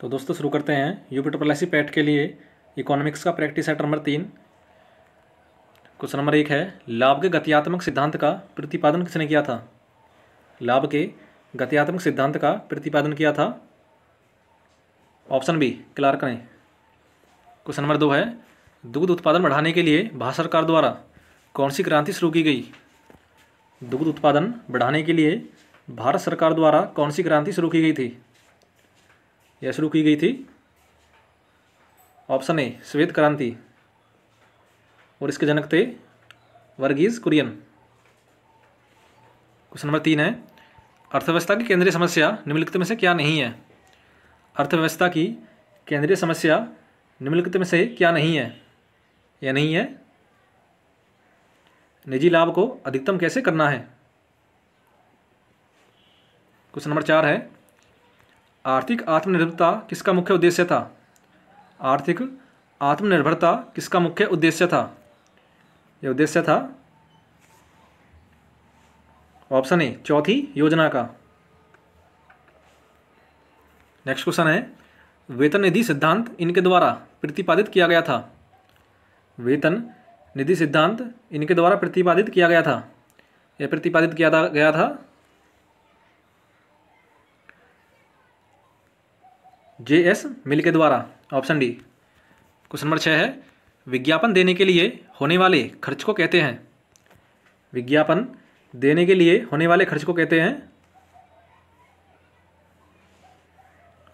तो दोस्तों शुरू करते हैं यूपी ट्रिपल एस पैट के लिए इकोनॉमिक्स का प्रैक्टिस है नंबर तीन क्वेश्चन नंबर एक है लाभ के गतियात्मक सिद्धांत का प्रतिपादन किसने किया था लाभ के गतियात्मक सिद्धांत का प्रतिपादन किया था ऑप्शन बी क्लार्क ने क्वेश्चन नंबर दो है दुग्ध उत्पादन बढ़ाने के लिए भारत सरकार द्वारा कौन सी क्रांति शुरू की गई दुग्ध उत्पादन बढ़ाने के लिए भारत सरकार द्वारा कौन सी क्रांति शुरू की गई थी यह शुरू की गई थी ऑप्शन ए श्वेत क्रांति और इसके जनक थे वर्गीज कुरियन क्वेश्चन नंबर तीन है अर्थव्यवस्था की केंद्रीय समस्या निम्नलिखित में से क्या नहीं है अर्थव्यवस्था की केंद्रीय समस्या निम्नलिखित में से क्या नहीं है या नहीं है निजी लाभ को अधिकतम कैसे करना है क्वेश्चन नंबर चार है आर्थिक आत्मनिर्भरता किसका मुख्य उद्देश्य था आर्थिक आत्मनिर्भरता किसका मुख्य उद्देश्य था यह उद्देश्य था ऑप्शन ए चौथी योजना का नेक्स्ट क्वेश्चन है वेतन निधि सिद्धांत इनके द्वारा प्रतिपादित किया गया था वेतन निधि सिद्धांत इनके द्वारा प्रतिपादित किया गया था यह प्रतिपादित किया गया था जे एस मिल के द्वारा ऑप्शन डी क्वेश्चन नंबर छः है विज्ञापन देने के लिए होने वाले खर्च को कहते हैं विज्ञापन देने के लिए होने वाले खर्च को कहते हैं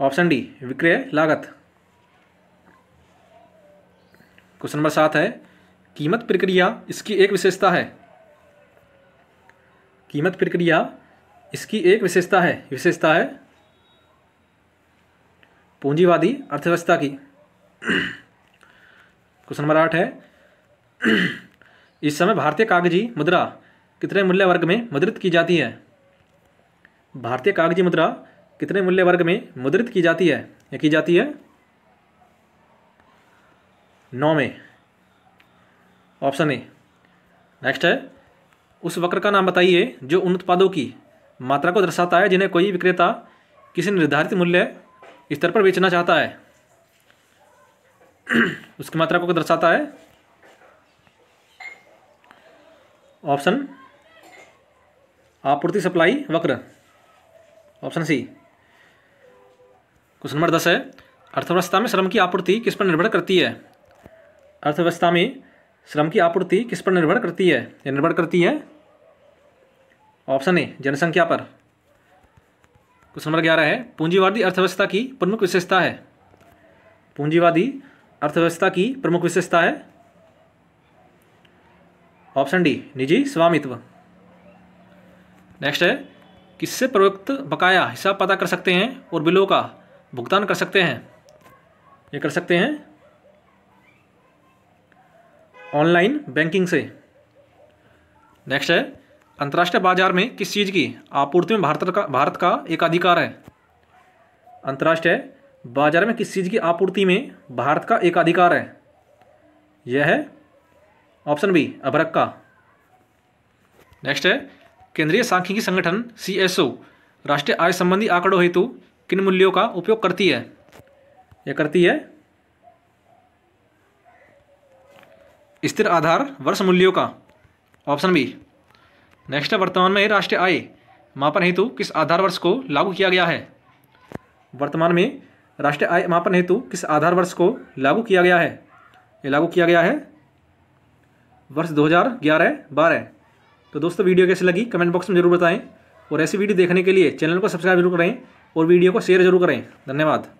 ऑप्शन डी विक्रय लागत क्वेश्चन नंबर सात है कीमत प्रक्रिया इसकी एक विशेषता है कीमत प्रक्रिया इसकी एक विशेषता है विशेषता है पूंजीवादी अर्थव्यवस्था की क्वेश्चन नंबर आठ है इस समय भारतीय कागजी मुद्रा कितने मूल्य वर्ग में मुद्रित की जाती है भारतीय कागजी मुद्रा कितने मूल्य वर्ग में मुद्रित की जाती है या की जाती है नौ में ऑप्शन ए नेक्स्ट है उस वक्र का नाम बताइए जो उन उत्पादों की मात्रा को दर्शाता है जिन्हें कोई विक्रेता किसी निर्धारित मूल्य स्तर पर बेचना चाहता है उसकी मात्रा को दर्शाता है ऑप्शन आपूर्ति सप्लाई वक्र ऑप्शन सी क्वेश्चन नंबर दस है अर्थव्यवस्था में श्रम की आपूर्ति किस पर निर्भर करती है अर्थव्यवस्था में श्रम की आपूर्ति किस पर निर्भर करती है निर्भर करती है ऑप्शन ए जनसंख्या पर क्वेश्चन नंबर ग्यारह है पूंजीवादी अर्थव्यवस्था की प्रमुख विशेषता है पूंजीवादी अर्थव्यवस्था की प्रमुख विशेषता है ऑप्शन डी निजी स्वामित्व नेक्स्ट है किससे प्रयुक्त बकाया हिसाब पता कर सकते हैं और बिलों का भुगतान कर सकते हैं ये कर सकते हैं ऑनलाइन बैंकिंग से नेक्स्ट है अंतर्राष्ट्रीय बाजार में किस चीज़ की आपूर्ति में भारत का भारत का एक अधिकार है अंतर्राष्ट्रीय बाजार में किस चीज़ की आपूर्ति में भारत का एक अधिकार है यह है ऑप्शन बी अभरक का नेक्स्ट है केंद्रीय सांख्यिकी संगठन सी एस ओ राष्ट्रीय आय संबंधी आंकड़ों हेतु किन मूल्यों का उपयोग करती है यह करती है स्थिर आधार वर्ष मूल्यों का ऑप्शन बी नेक्स्ट है वर्तमान में राष्ट्रीय आय मापन हेतु किस आधार वर्ष को लागू किया गया है वर्तमान में राष्ट्रीय आय मापन हेतु किस आधार वर्ष को लागू किया गया है ये लागू किया गया है वर्ष 2011 बारह तो दोस्तों वीडियो कैसी लगी कमेंट बॉक्स में जरूर बताएं और ऐसी वीडियो देखने के लिए चैनल को सब्सक्राइब जरूर करें और वीडियो को शेयर जरूर करें धन्यवाद